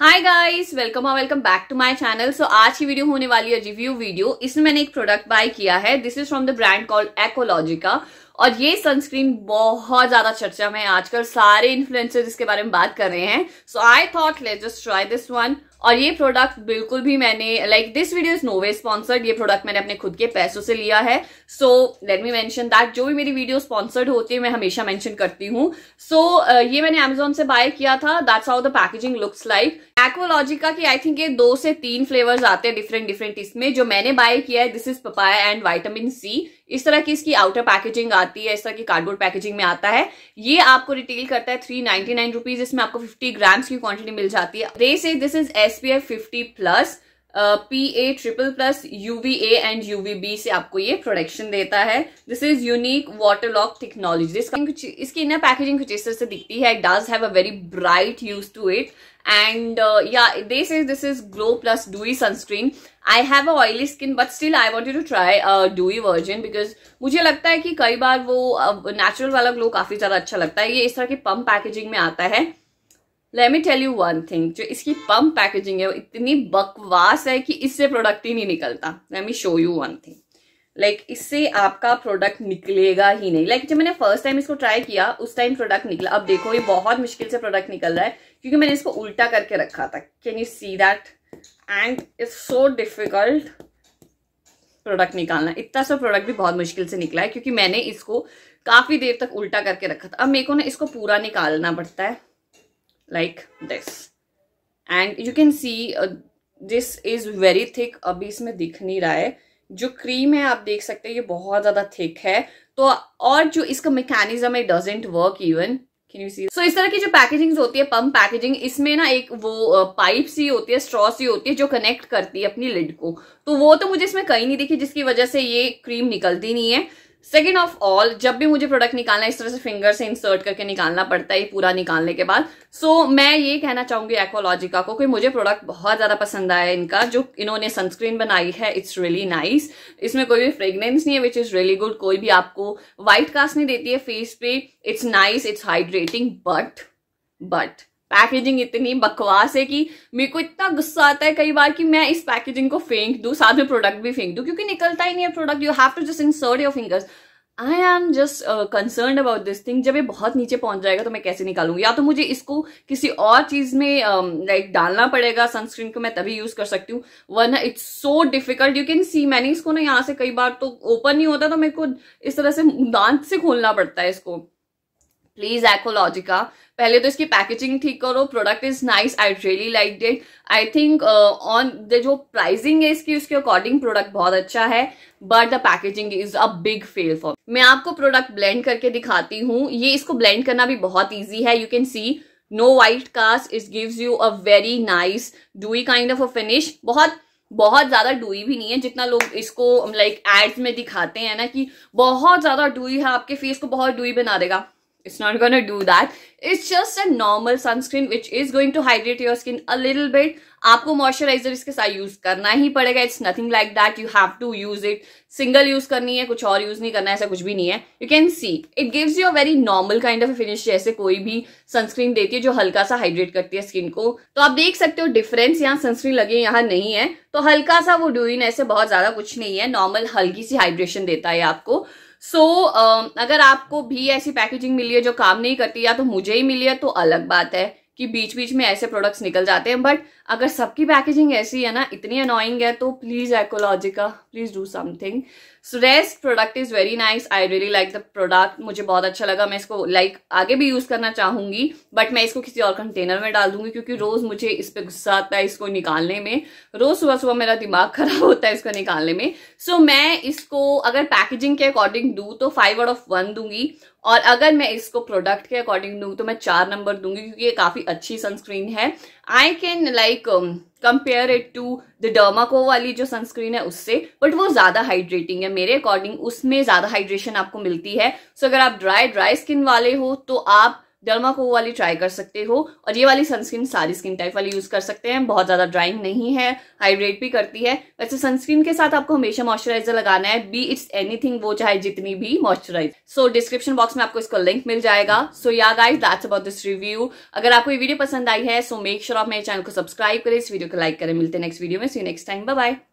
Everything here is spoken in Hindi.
हाय गाइस वेलकम और welcome back to my channel so आज की वीडियो होने वाली है रिव्यू वीडियो इसमें मैंने एक प्रोडक्ट बाय किया है this is from the brand called Aqualogica और ये सनस्क्रीन बहुत ज्यादा चर्चा में है आजकल सारे इन्फ्लुएंसर्स इसके बारे में बात कर रहे हैं so I thought let just try this one और ये प्रोडक्ट बिल्कुल भी मैंने like this video is no way sponsored ये प्रोडक्ट मैंने अपने खुद के पैसों से लिया है so let me mention that जो भी मेरी वीडियो स्पॉन्सर्ड होती है मैं हमेशा मेंशन करती हूँ सो so, uh, ये मैंने अमेजोन से बाय किया था that's how the packaging looks like Aqualogica की आई थिंक ये दो से तीन फ्लेवर्स आते हैं डिफरेंट डिफरेंट इसमें जो मैंने बाय किया है this is papaya and vitamin C इस तरह की इसकी आउटर पैकेजिंग आती है इस तरह की कार्डबोर्ड पैकेजिंग में आता है ये आपको रिटेल करता है थ्री नाइनटी नाइन रुपीज इसमें आपको फिफ्टी ग्राम्स की क्वांटिटी मिल जाती है they say this is S P F fifty plus P A triple plus UV A and UV B से आपको ये प्रोडक्शन देता है this is unique water lock technology इसकी इन पैकेजिंग कुछ इस तरह से दिखती है it does have a very bright use to it and या this is this is glow plus plus sunscreen I have a oily skin but still I want to try dewy version because मुझे लगता है कि कई बार वो नेचुरल uh, वाला ग्लो काफी ज्यादा अच्छा लगता है ये इस तरह के पम्प पैकेजिंग में आता है let me tell you one thing जो इसकी पम्प पैकेजिंग है वो इतनी बकवास है कि इससे प्रोडक्ट ही नहीं निकलता let me show you one thing like इससे आपका प्रोडक्ट निकलेगा ही नहीं लाइक like, जब मैंने फर्स्ट टाइम इसको ट्राई किया उस टाइम प्रोडक्ट निकला अब देखो ये बहुत मुश्किल से प्रोडक्ट निकल रहा है क्योंकि मैंने इसको उल्टा करके रखा था can you see that and it's so difficult product निकालना इतना सा प्रोडक्ट भी बहुत मुश्किल से निकला है क्योंकि मैंने इसको काफ़ी देर तक उल्टा करके रखा था अब मेरे को ना इसको पूरा निकालना पड़ता है like this and you can see uh, this is very thick अभी इसमें दिख नहीं रहा है जो क्रीम है आप देख सकते हैं ये बहुत ज्यादा थिक है तो और जो इसका मैकेनिज्म है doesn't work even can you see so इस तरह की जो पैकेजिंग होती है पम्प पैकेजिंग इसमें ना एक वो पाइप uh, सी होती है स्ट्रॉ सी होती है जो कनेक्ट करती है अपनी लिड को तो वो तो मुझे इसमें कहीं नहीं दिखी जिसकी वजह से ये क्रीम निकलती नहीं है सेकेंड ऑफ ऑल जब भी मुझे प्रोडक्ट निकालना है इस तरह से फिंगर से इंसर्ट करके निकालना पड़ता है पूरा निकालने के बाद सो so, मैं ये कहना चाहूंगी एक्वालॉजिका को कि मुझे प्रोडक्ट बहुत ज्यादा पसंद आया इनका जो इन्होंने सनस्क्रीन बनाई है इट्स रियली नाइस इसमें कोई भी फ्रेगनेंस नहीं है विच इज रियली गुड कोई भी आपको व्हाइट कास्ट नहीं देती है फेस पे it's nice it's hydrating but but packaging इतनी बकवास है कि मेरे को इतना गुस्सा आता है कई बार कि मैं इस पैकेजिंग को फेंक दू साथ में प्रोडक्ट भी फेंक दू क्योंकि निकलता ही नहीं है product you have to just insert your fingers I am just concern about this thing जब ये बहुत नीचे पहुंच जाएगा तो मैं कैसे निकालूंगी या तो मुझे इसको किसी और चीज में लाइक um, डालना पड़ेगा सनस्क्रीन को मैं तभी यूज कर सकती हूँ one it's so difficult you can see मैंने इसको ना यहाँ से कई बार तो ओपन नहीं होता तो मेरे को इस तरह से दांत से खोलना पड़ता है इसको प्लीज एक्ोलॉजिका पहले तो इसकी पैकेजिंग ठीक करो product is nice I really like it I think on the जो प्राइसिंग है इसकी उसके अकॉर्डिंग प्रोडक्ट बहुत अच्छा है but the packaging is a big fail for मैं आपको प्रोडक्ट ब्लेंड करके दिखाती हूँ ये इसको ब्लेंड करना भी बहुत ईजी है you can see no white cast it gives you a very nice dewy kind of a finish बहुत बहुत ज्यादा डूई भी नहीं है जितना लोग इसको लाइक like, एड्स में दिखाते हैं ना कि बहुत ज्यादा डूई है आपके फेस को बहुत डूई बना देगा it's not gonna do that it's just a normal sunscreen which is going to hydrate your skin a little bit आपको मॉइस्चराइजर इसके साथ यूज करना ही पड़ेगा it's nothing like that you have to use it single use करनी है कुछ और यूज नहीं करना ऐसा कुछ भी नहीं है you can see it gives you a very normal kind of finish जैसे कोई भी सनस्क्रीन देती है जो हल्का सा हाइड्रेट करती है स्किन को तो आप देख सकते हो डिफरेंस यहाँ सनस्क्रीन लगे यहाँ नहीं है तो हल्का सा वो डूइन ऐसे बहुत ज्यादा कुछ नहीं है नॉर्मल हल्की सी हाइड्रेशन देता है आपको सो so, uh, अगर आपको भी ऐसी पैकेजिंग मिली है जो काम नहीं करती या तो मुझे ही मिली है तो अलग बात है कि बीच बीच में ऐसे प्रोडक्ट्स निकल जाते हैं बट अगर सबकी पैकेजिंग ऐसी है ना इतनी अनॉइंग है तो प्लीज़ एकोलॉजिका प्लीज़ डू समथिंग सुरेस product is very nice I really like the product मुझे बहुत अच्छा लगा मैं इसको लाइक like, आगे भी यूज़ करना चाहूंगी बट मैं इसको किसी और कंटेनर में डाल दूंगी क्योंकि रोज़ मुझे इस पर गुस्सा आता है इसको निकालने में रोज़ सुबह सुबह मेरा दिमाग खराब होता है इसको निकालने में सो so, मैं इसको अगर पैकेजिंग के अकॉर्डिंग दू तो फाइव आउट ऑफ वन दूंगी और अगर मैं इसको प्रोडक्ट के अकॉर्डिंग दूंगी तो मैं चार नंबर दूंगी क्योंकि ये काफ़ी अच्छी सनस्क्रीन है I can like compare it to the Dermaco वाली जो सनस्क्रीन है उससे बट वो ज्यादा हाइड्रेटिंग है मेरे अकॉर्डिंग उसमें ज्यादा हाइड्रेशन आपको मिलती है सो so, अगर आप ड्राई ड्राई स्किन वाले हो तो आप डर्मा को वाली ट्राई कर सकते हो और ये वाली सनस्क्रीन सारी स्किन टाइप वाली यूज़ कर सकते हैं बहुत ज़्यादा ड्राइंग नहीं है हाइड्रेट भी करती है वैसे सनस्क्रीन के साथ आपको हमेशा मॉइस्चराइजर लगाना है बी इट्स एनीथिंग वो चाहे जितनी भी मॉइस्चराइज सो डिस्क्रिप्शन बॉक्स में आपको इसका लिंक मिल जाएगा सो या guys that's about this review अगर आपको ये वीडियो पसंद आई है सो मेक श्योर आप मेरे चैनल को सब्सक्राइब करें इस वीडियो को लाइक करें मिलते हैं नेक्स्ट वीडियो में सी नेक्स्ट टाइम बाय